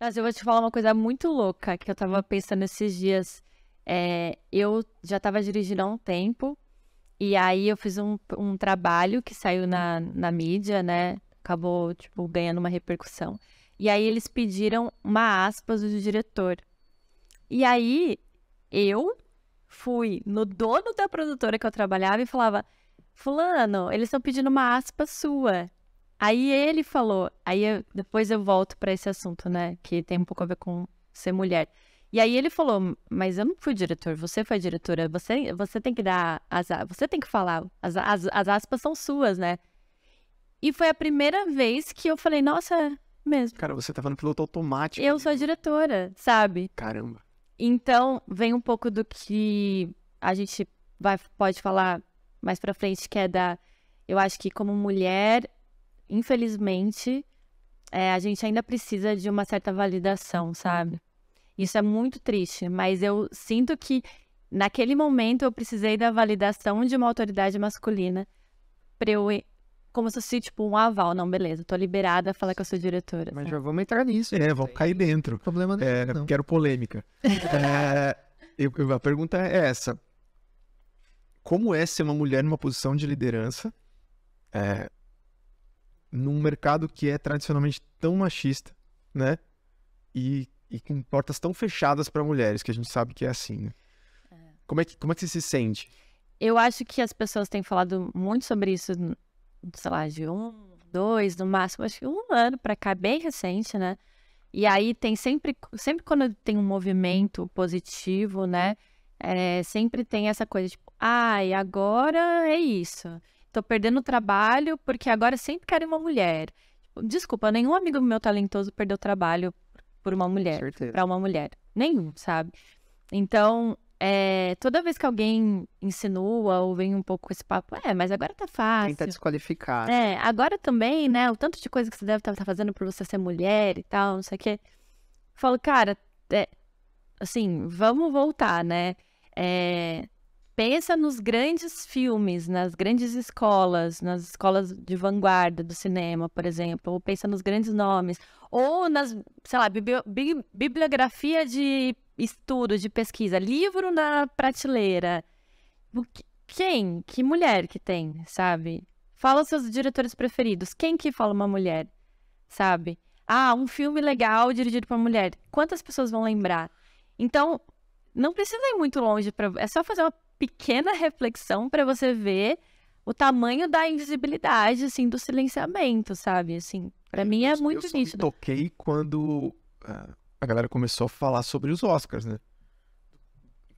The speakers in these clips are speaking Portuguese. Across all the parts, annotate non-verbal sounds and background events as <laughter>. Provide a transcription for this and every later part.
Mas eu vou te falar uma coisa muito louca que eu tava hum. pensando esses dias. É, eu já tava dirigindo há um tempo, e aí eu fiz um, um trabalho que saiu na, hum. na mídia, né? Acabou, tipo, ganhando uma repercussão. E aí eles pediram uma aspas do diretor. E aí eu fui no dono da produtora que eu trabalhava e falava: Fulano, eles estão pedindo uma aspa sua. Aí ele falou, aí eu, depois eu volto para esse assunto, né? Que tem um pouco a ver com ser mulher. E aí ele falou, mas eu não fui diretor, você foi diretora, você, você tem que dar as, você tem que falar, as, as, as aspas são suas, né? E foi a primeira vez que eu falei, nossa, mesmo. Cara, você tá falando piloto automático. Eu sou a né? diretora, sabe? Caramba. Então, vem um pouco do que a gente vai, pode falar mais pra frente, que é da. Eu acho que como mulher, infelizmente, é, a gente ainda precisa de uma certa validação, sabe? Isso é muito triste, mas eu sinto que naquele momento eu precisei da validação de uma autoridade masculina para eu como se fosse tipo um aval, não, beleza, tô liberada a falar que eu sou diretora. Mas sabe? já vamos entrar nisso. É, vamos cair dentro. Problema é, é não. Quero polêmica. <laughs> é, eu, a pergunta é essa: Como é ser uma mulher numa posição de liderança? É, num mercado que é tradicionalmente tão machista, né? E, e com portas tão fechadas para mulheres, que a gente sabe que é assim, né? É. Como, é que, como é que você se sente? Eu acho que as pessoas têm falado muito sobre isso, sei lá, de um, dois, no máximo, acho que um ano para cá, bem recente, né? E aí tem sempre, sempre quando tem um movimento positivo, né? É, sempre tem essa coisa, tipo, ai, ah, agora é isso tô perdendo o trabalho porque agora sempre quero uma mulher. Tipo, desculpa, nenhum amigo meu talentoso perdeu trabalho por uma mulher, para uma mulher. Nenhum, sabe? Então, é, toda vez que alguém insinua ou vem um pouco com esse papo, é, mas agora tá fácil. Tenta desqualificar. É, agora também, né, o tanto de coisa que você deve estar tá, tá fazendo por você ser mulher e tal, não sei o quê. Falo, cara, é, assim, vamos voltar, né? É, pensa nos grandes filmes, nas grandes escolas, nas escolas de vanguarda do cinema, por exemplo, ou pensa nos grandes nomes, ou nas, sei lá, bibliografia de estudo, de pesquisa, livro na prateleira. Quem? Que mulher que tem, sabe? Fala os seus diretores preferidos. Quem que fala uma mulher, sabe? Ah, um filme legal dirigido por uma mulher. Quantas pessoas vão lembrar? Então, não precisa ir muito longe para. É só fazer uma pequena reflexão para você ver o tamanho da invisibilidade, assim, do silenciamento, sabe? Assim, para mim é muito eu nítido. Eu toquei quando ah, a galera começou a falar sobre os Oscars, né?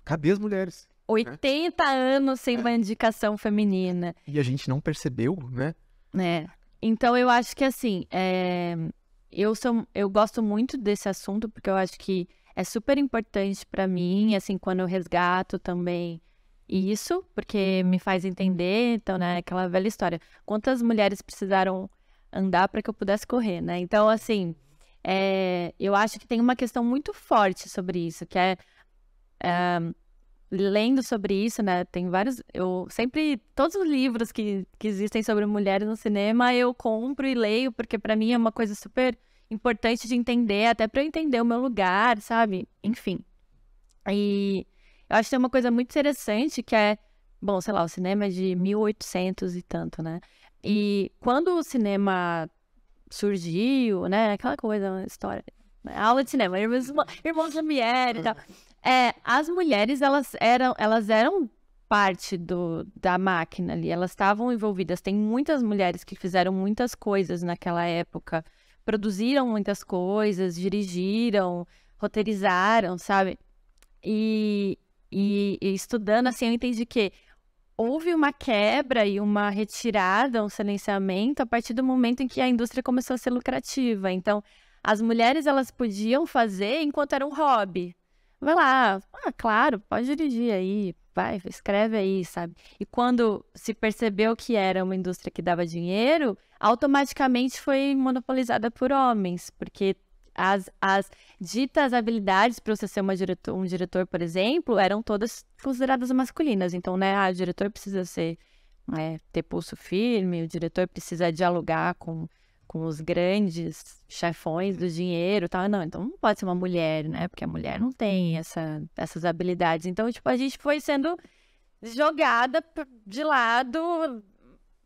Cadê as mulheres? 80 é. Né? anos sem é. uma indicação feminina. E a gente não percebeu, né? É. Então eu acho que assim, é... eu sou, eu gosto muito desse assunto porque eu acho que é super importante para mim, assim, quando eu resgato também isso, porque uhum. me faz entender, então, né, aquela velha história. Quantas mulheres precisaram andar para que eu pudesse correr, né? Então, assim, é, eu acho que tem uma questão muito forte sobre isso, que é, é lendo sobre isso, né? Tem vários. Eu sempre. Todos os livros que, que existem sobre mulheres no cinema eu compro e leio, porque para mim é uma coisa super importante de entender, até para eu entender o meu lugar, sabe? Enfim. E eu acho que tem uma coisa muito interessante que é, bom, sei lá, o cinema é de 1800 e tanto, né? E quando o cinema surgiu, né? Aquela coisa, história. Né? Aula de cinema, irmãos, irmãos Lumière e tal. É, as mulheres, elas eram, elas eram parte do, da máquina ali, elas estavam envolvidas. Tem muitas mulheres que fizeram muitas coisas naquela época, produziram muitas coisas, dirigiram, roteirizaram, sabe? E, e, e estudando, assim, eu entendi que houve uma quebra e uma retirada, um silenciamento a partir do momento em que a indústria começou a ser lucrativa. Então, as mulheres elas podiam fazer enquanto era um hobby. Vai lá, ah, claro, pode dirigir aí, vai, escreve aí, sabe? E quando se percebeu que era uma indústria que dava dinheiro, automaticamente foi monopolizada por homens, porque as, as ditas habilidades para você ser uma diretor, um diretor, por exemplo, eram todas consideradas masculinas. Então, né, ah, o diretor precisa ser, é, ter pulso firme, o diretor precisa dialogar com, com os grandes chefões do dinheiro tal. Não, então não pode ser uma mulher, né? Porque a mulher não tem uhum. essa, essas habilidades. Então, tipo, a gente foi sendo jogada de lado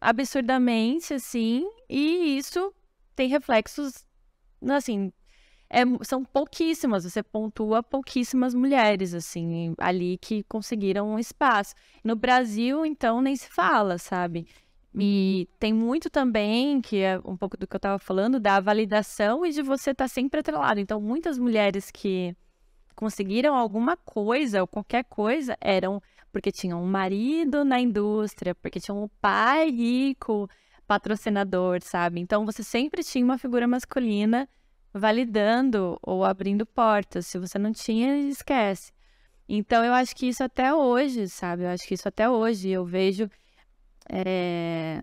absurdamente, assim, e isso tem reflexos, assim, é, são pouquíssimas, você pontua pouquíssimas mulheres, assim, ali que conseguiram um espaço. No Brasil, então, nem se fala, sabe? E uhum. tem muito também, que é um pouco do que eu estava falando, da validação e de você estar tá sempre atrelado. Então, muitas mulheres que conseguiram alguma coisa ou qualquer coisa eram porque tinham um marido na indústria, porque tinham um pai rico, patrocinador, sabe? Então, você sempre tinha uma figura masculina validando ou abrindo portas. Se você não tinha, esquece. Então eu acho que isso até hoje, sabe? Eu acho que isso até hoje eu vejo é,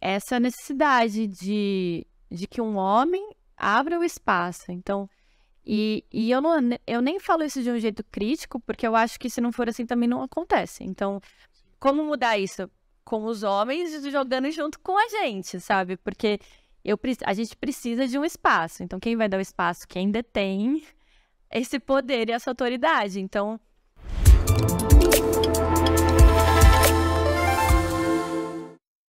essa necessidade de, de que um homem abra o espaço. Então, e, e eu, não, eu nem falo isso de um jeito crítico, porque eu acho que se não for assim também não acontece. Então, como mudar isso? Com os homens jogando junto com a gente, sabe? Porque eu, a gente precisa de um espaço. Então, quem vai dar o espaço? Quem detém esse poder e essa autoridade. Então.